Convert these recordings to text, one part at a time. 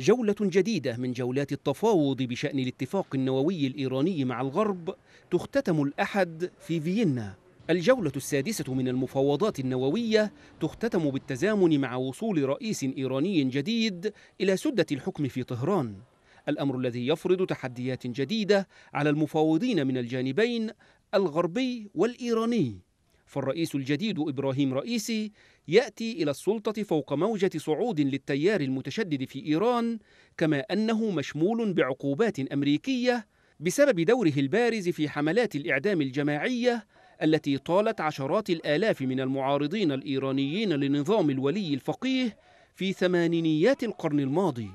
جولة جديدة من جولات التفاوض بشأن الاتفاق النووي الإيراني مع الغرب تختتم الأحد في فيينا الجولة السادسة من المفاوضات النووية تختتم بالتزامن مع وصول رئيس إيراني جديد إلى سدة الحكم في طهران الأمر الذي يفرض تحديات جديدة على المفاوضين من الجانبين الغربي والإيراني فالرئيس الجديد إبراهيم رئيسي يأتي إلى السلطة فوق موجة صعود للتيار المتشدد في إيران كما أنه مشمول بعقوبات أمريكية بسبب دوره البارز في حملات الإعدام الجماعية التي طالت عشرات الآلاف من المعارضين الإيرانيين لنظام الولي الفقيه في ثمانينيات القرن الماضي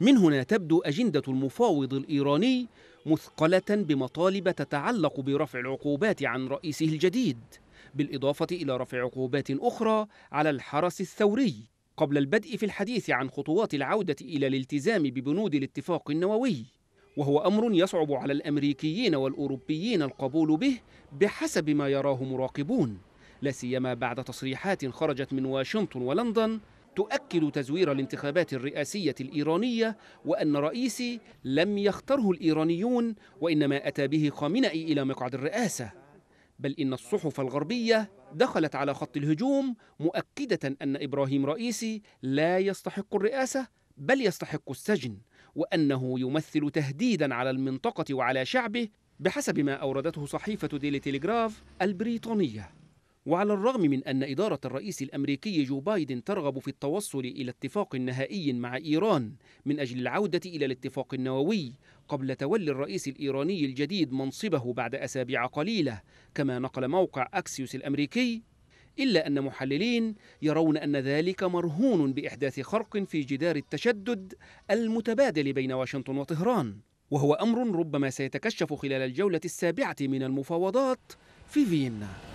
من هنا تبدو أجندة المفاوض الإيراني مثقلة بمطالب تتعلق برفع العقوبات عن رئيسه الجديد بالإضافة إلى رفع عقوبات أخرى على الحرس الثوري قبل البدء في الحديث عن خطوات العودة إلى الالتزام ببنود الاتفاق النووي وهو أمر يصعب على الأمريكيين والأوروبيين القبول به بحسب ما يراه مراقبون لا سيما بعد تصريحات خرجت من واشنطن ولندن تؤكد تزوير الانتخابات الرئاسية الإيرانية وأن رئيسي لم يختره الإيرانيون وإنما أتى به خامنئي إلى مقعد الرئاسة بل إن الصحف الغربية دخلت على خط الهجوم مؤكدة أن إبراهيم رئيسي لا يستحق الرئاسة بل يستحق السجن وأنه يمثل تهديدا على المنطقة وعلى شعبه بحسب ما أوردته صحيفة ديلي تيليغراف البريطانية وعلى الرغم من أن إدارة الرئيس الأمريكي جو بايدن ترغب في التوصل إلى اتفاق نهائي مع إيران من أجل العودة إلى الاتفاق النووي قبل تولي الرئيس الإيراني الجديد منصبه بعد أسابيع قليلة كما نقل موقع أكسيوس الأمريكي إلا أن محللين يرون أن ذلك مرهون بإحداث خرق في جدار التشدد المتبادل بين واشنطن وطهران وهو أمر ربما سيتكشف خلال الجولة السابعة من المفاوضات في فيينا